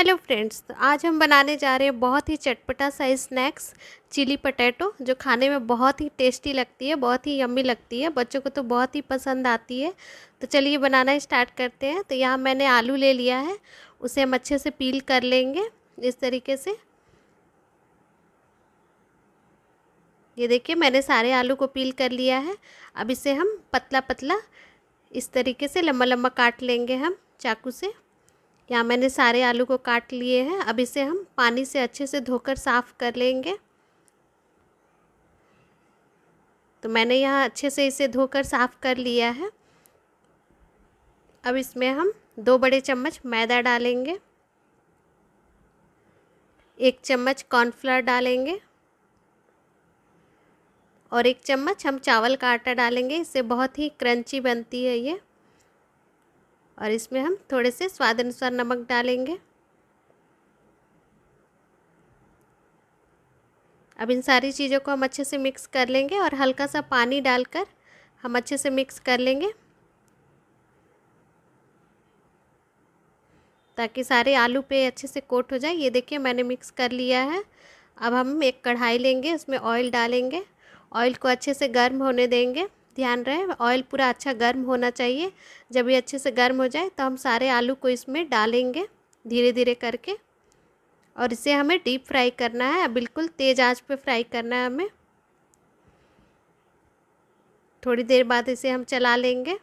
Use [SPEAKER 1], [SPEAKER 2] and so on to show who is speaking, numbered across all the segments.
[SPEAKER 1] hello friends तो आज हम बनाने जा रहे हैं बहुत ही चटपटा सा स्नैक्स चिली पटैटो जो खाने में बहुत ही टेस्टी लगती है बहुत ही यम्मी लगती है बच्चों को तो बहुत ही पसंद आती है तो चलिए बनाना स्टार्ट करते हैं तो यहाँ मैंने आलू ले लिया है उसे हम अच्छे से पील कर लेंगे इस तरीके से ये देखिए मैंने सारे आलू को पील कर लिया है अब इसे हम पतला पतला इस तरीके से लम्बा लम्बा काट लेंगे हम चाकू से यहाँ मैंने सारे आलू को काट लिए हैं अब इसे हम पानी से अच्छे से धोकर साफ़ कर लेंगे तो मैंने यहाँ अच्छे से इसे धोकर साफ़ कर लिया है अब इसमें हम दो बड़े चम्मच मैदा डालेंगे एक चम्मच कॉर्नफ्लावर डालेंगे और एक चम्मच हम चावल का आटा डालेंगे इससे बहुत ही क्रंची बनती है ये और इसमें हम थोड़े से स्वाद अनुसार नमक डालेंगे अब इन सारी चीज़ों को हम अच्छे से मिक्स कर लेंगे और हल्का सा पानी डालकर हम अच्छे से मिक्स कर लेंगे ताकि सारे आलू पे अच्छे से कोट हो जाए ये देखिए मैंने मिक्स कर लिया है अब हम एक कढ़ाई लेंगे उसमें ऑयल डालेंगे ऑयल को अच्छे से गर्म होने देंगे ध्यान रहे ऑयल पूरा अच्छा गर्म होना चाहिए जब ये अच्छे से गर्म हो जाए तो हम सारे आलू को इसमें डालेंगे धीरे धीरे करके और इसे हमें डीप फ्राई करना है बिल्कुल तेज़ आंच पे फ्राई करना है हमें थोड़ी देर बाद इसे हम चला लेंगे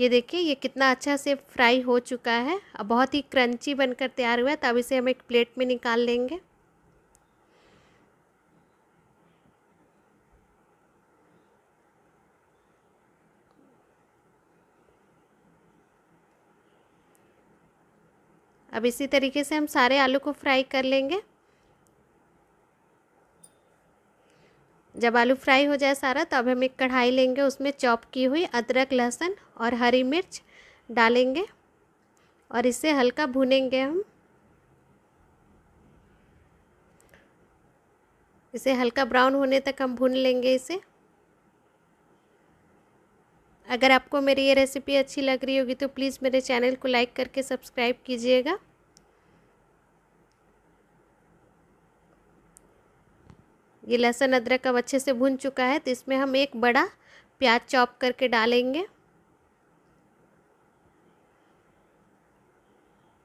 [SPEAKER 1] ये देखिए ये कितना अच्छा से फ्राई हो चुका है अब बहुत ही क्रंची बनकर तैयार हुआ है तब इसे हम एक प्लेट में निकाल लेंगे अब इसी तरीके से हम सारे आलू को फ्राई कर लेंगे जब आलू फ्राई हो जाए सारा तो अब हम एक कढ़ाई लेंगे उसमें चॉप की हुई अदरक लहसुन और हरी मिर्च डालेंगे और इसे हल्का भुनेंगे हम इसे हल्का ब्राउन होने तक हम भून लेंगे इसे अगर आपको मेरी ये रेसिपी अच्छी लग रही होगी तो प्लीज़ मेरे चैनल को लाइक करके सब्सक्राइब कीजिएगा ये लहसुन अदरक अब अच्छे से भुन चुका है तो इसमें हम एक बड़ा प्याज चॉप करके डालेंगे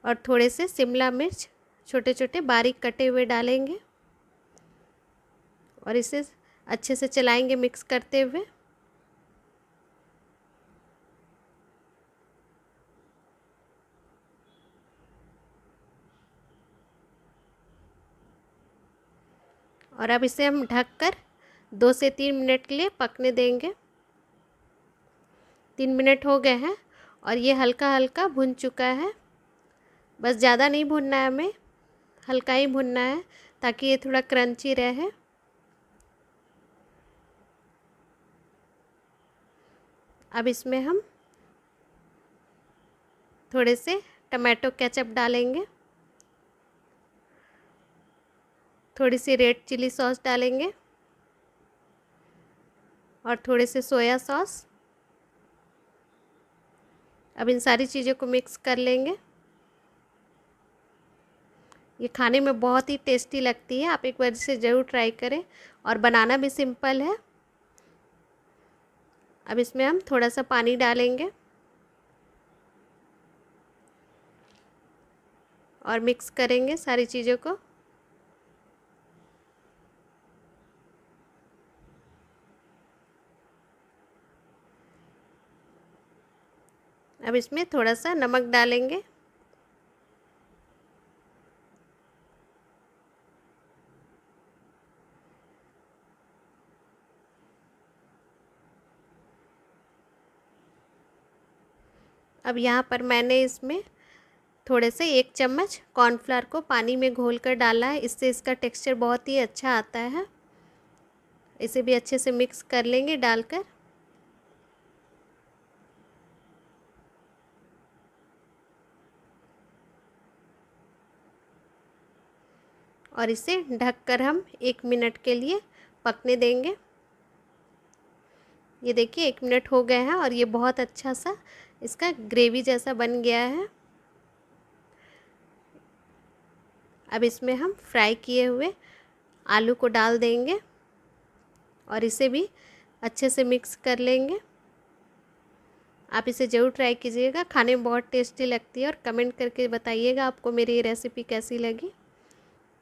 [SPEAKER 1] और थोड़े से शिमला मिर्च छोटे छोटे बारीक कटे हुए डालेंगे और इसे अच्छे से चलाएंगे मिक्स करते हुए और अब इसे हम ढककर दो से तीन मिनट के लिए पकने देंगे तीन मिनट हो गए हैं और ये हल्का हल्का भुन चुका है बस ज़्यादा नहीं भुनना है हमें हल्का ही भुनना है ताकि ये थोड़ा क्रंची रहे अब इसमें हम थोड़े से टमाटो केचप डालेंगे थोड़ी सी रेड चिली सॉस डालेंगे और थोड़े से सोया सॉस अब इन सारी चीज़ों को मिक्स कर लेंगे ये खाने में बहुत ही टेस्टी लगती है आप एक बार इसे ज़रूर ट्राई करें और बनाना भी सिंपल है अब इसमें हम थोड़ा सा पानी डालेंगे और मिक्स करेंगे सारी चीज़ों को अब इसमें थोड़ा सा नमक डालेंगे अब यहाँ पर मैंने इसमें थोड़े से एक चम्मच कॉर्नफ्लावर को पानी में घोल कर डाला है इससे इसका टेक्सचर बहुत ही अच्छा आता है इसे भी अच्छे से मिक्स कर लेंगे डालकर और इसे ढककर हम एक मिनट के लिए पकने देंगे ये देखिए एक मिनट हो गया है और ये बहुत अच्छा सा इसका ग्रेवी जैसा बन गया है अब इसमें हम फ्राई किए हुए आलू को डाल देंगे और इसे भी अच्छे से मिक्स कर लेंगे आप इसे ज़रूर ट्राई कीजिएगा खाने में बहुत टेस्टी लगती है और कमेंट करके बताइएगा आपको मेरी ये रेसिपी कैसी लगी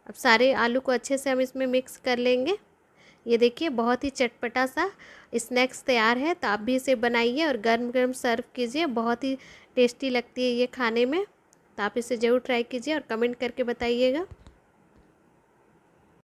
[SPEAKER 1] अब सारे आलू को अच्छे से हम इसमें मिक्स कर लेंगे ये देखिए बहुत ही चटपटा सा स्नैक्स तैयार है तो आप भी इसे बनाइए और गर्म गर्म सर्व कीजिए बहुत ही टेस्टी लगती है ये खाने में तो आप इसे ज़रूर ट्राई कीजिए और कमेंट करके बताइएगा